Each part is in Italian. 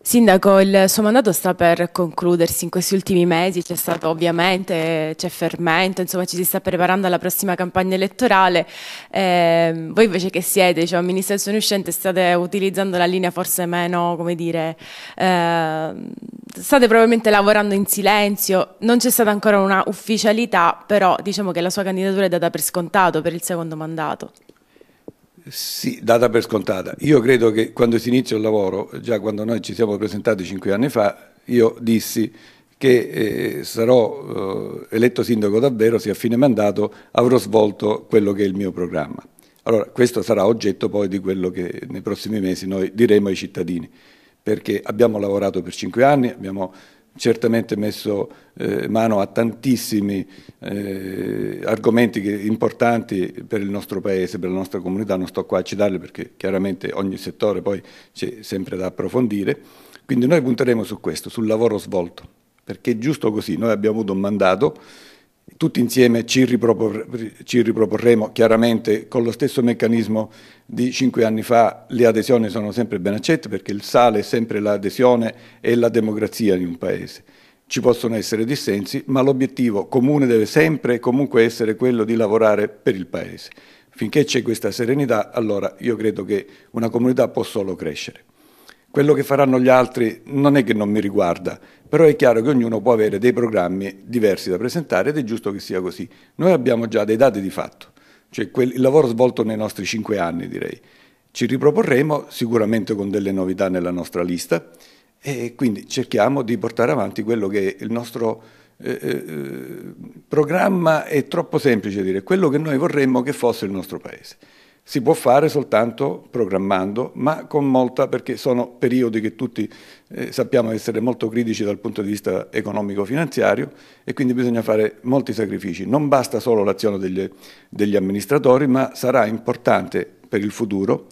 Sindaco, il suo mandato sta per concludersi in questi ultimi mesi, c'è stato ovviamente, c'è fermento, insomma ci si sta preparando alla prossima campagna elettorale. Eh, voi invece che siete, cioè amministrazione uscente, state utilizzando la linea forse meno, come dire, eh, state probabilmente lavorando in silenzio, non c'è stata ancora una ufficialità, però diciamo che la sua candidatura è data per scontato per il secondo mandato. Sì, data per scontata. Io credo che quando si inizia il lavoro, già quando noi ci siamo presentati cinque anni fa, io dissi che eh, sarò eh, eletto sindaco davvero se a fine mandato avrò svolto quello che è il mio programma. Allora, questo sarà oggetto poi di quello che nei prossimi mesi noi diremo ai cittadini, perché abbiamo lavorato per cinque anni, abbiamo certamente messo eh, mano a tantissimi eh, argomenti che, importanti per il nostro paese, per la nostra comunità, non sto qua a citarli perché chiaramente ogni settore poi c'è sempre da approfondire, quindi noi punteremo su questo, sul lavoro svolto, perché è giusto così, noi abbiamo avuto un mandato tutti insieme ci, ripropor- ci riproporremo chiaramente con lo stesso meccanismo di cinque anni fa, le adesioni sono sempre ben accette perché il sale è sempre l'adesione e la democrazia di un paese. Ci possono essere dissensi, ma l'obiettivo comune deve sempre e comunque essere quello di lavorare per il paese. Finché c'è questa serenità, allora io credo che una comunità può solo crescere. Quello che faranno gli altri non è che non mi riguarda, però è chiaro che ognuno può avere dei programmi diversi da presentare ed è giusto che sia così. Noi abbiamo già dei dati di fatto, cioè quel, il lavoro svolto nei nostri cinque anni direi. Ci riproporremo sicuramente con delle novità nella nostra lista e quindi cerchiamo di portare avanti quello che è il nostro eh, eh programma, è troppo semplice dire, quello che noi vorremmo che fosse il nostro Paese si può fare soltanto programmando, ma con molta, perché sono periodi che tutti eh, sappiamo essere molto critici dal punto di vista economico-finanziario e quindi bisogna fare molti sacrifici. Non basta solo l'azione degli, degli amministratori, ma sarà importante per il futuro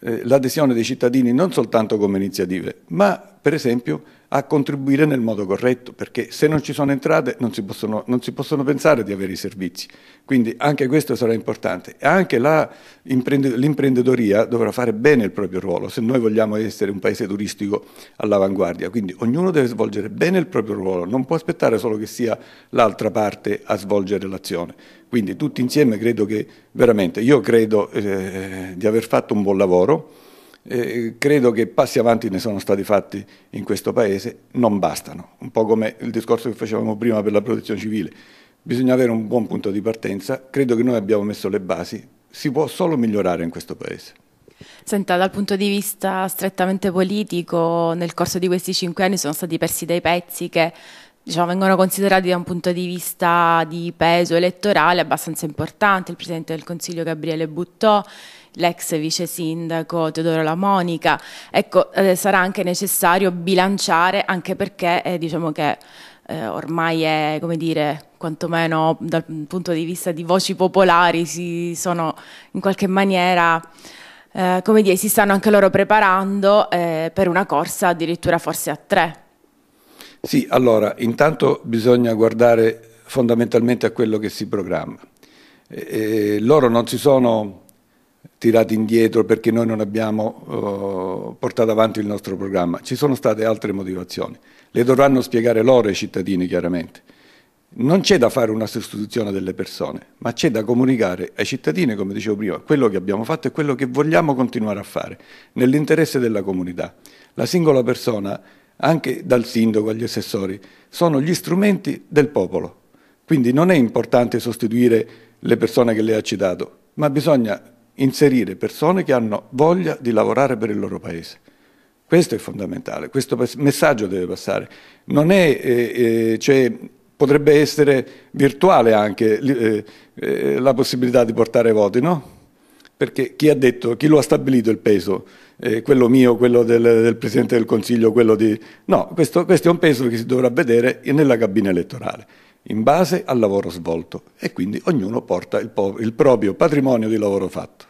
eh, l'adesione dei cittadini non soltanto come iniziative, ma per esempio, a contribuire nel modo corretto, perché se non ci sono entrate non si possono, non si possono pensare di avere i servizi. Quindi anche questo sarà importante. Anche l'imprenditoria dovrà fare bene il proprio ruolo, se noi vogliamo essere un paese turistico all'avanguardia. Quindi ognuno deve svolgere bene il proprio ruolo, non può aspettare solo che sia l'altra parte a svolgere l'azione. Quindi tutti insieme credo che veramente, io credo eh, di aver fatto un buon lavoro eh, credo che passi avanti ne sono stati fatti in questo Paese, non bastano, un po' come il discorso che facevamo prima per la protezione civile. Bisogna avere un buon punto di partenza, credo che noi abbiamo messo le basi, si può solo migliorare in questo Paese. Senta, dal punto di vista strettamente politico, nel corso di questi cinque anni sono stati persi dei pezzi che diciamo, vengono considerati da un punto di vista di peso elettorale abbastanza importante, il Presidente del Consiglio Gabriele Buttò, l'ex vice sindaco Teodoro La Monica. Ecco, eh, sarà anche necessario bilanciare, anche perché eh, diciamo che eh, ormai è, come dire, quantomeno dal punto di vista di voci popolari, si sono in qualche maniera... Eh, come dire, si stanno anche loro preparando eh, per una corsa addirittura forse a tre. Sì, allora, intanto bisogna guardare fondamentalmente a quello che si programma. Eh, loro non si sono tirati indietro perché noi non abbiamo eh, portato avanti il nostro programma. Ci sono state altre motivazioni. Le dovranno spiegare loro ai cittadini, chiaramente. Non c'è da fare una sostituzione delle persone, ma c'è da comunicare ai cittadini, come dicevo prima, quello che abbiamo fatto e quello che vogliamo continuare a fare, nell'interesse della comunità. La singola persona, anche dal sindaco agli assessori, sono gli strumenti del popolo. Quindi non è importante sostituire le persone che lei ha citato, ma bisogna inserire persone che hanno voglia di lavorare per il loro paese. Questo è fondamentale, questo messaggio deve passare. È, eh, eh, cioè, potrebbe essere virtuale anche eh, eh, la possibilità di portare voti, no? Perché chi, detto, chi lo ha stabilito il peso? Eh, quello mio, quello del, del, Presidente del Consiglio, quello di... No, questo, questo è un peso che si dovrà vedere nella cabina elettorale in base al lavoro svolto e quindi ognuno porta il, po il, proprio patrimonio di lavoro fatto.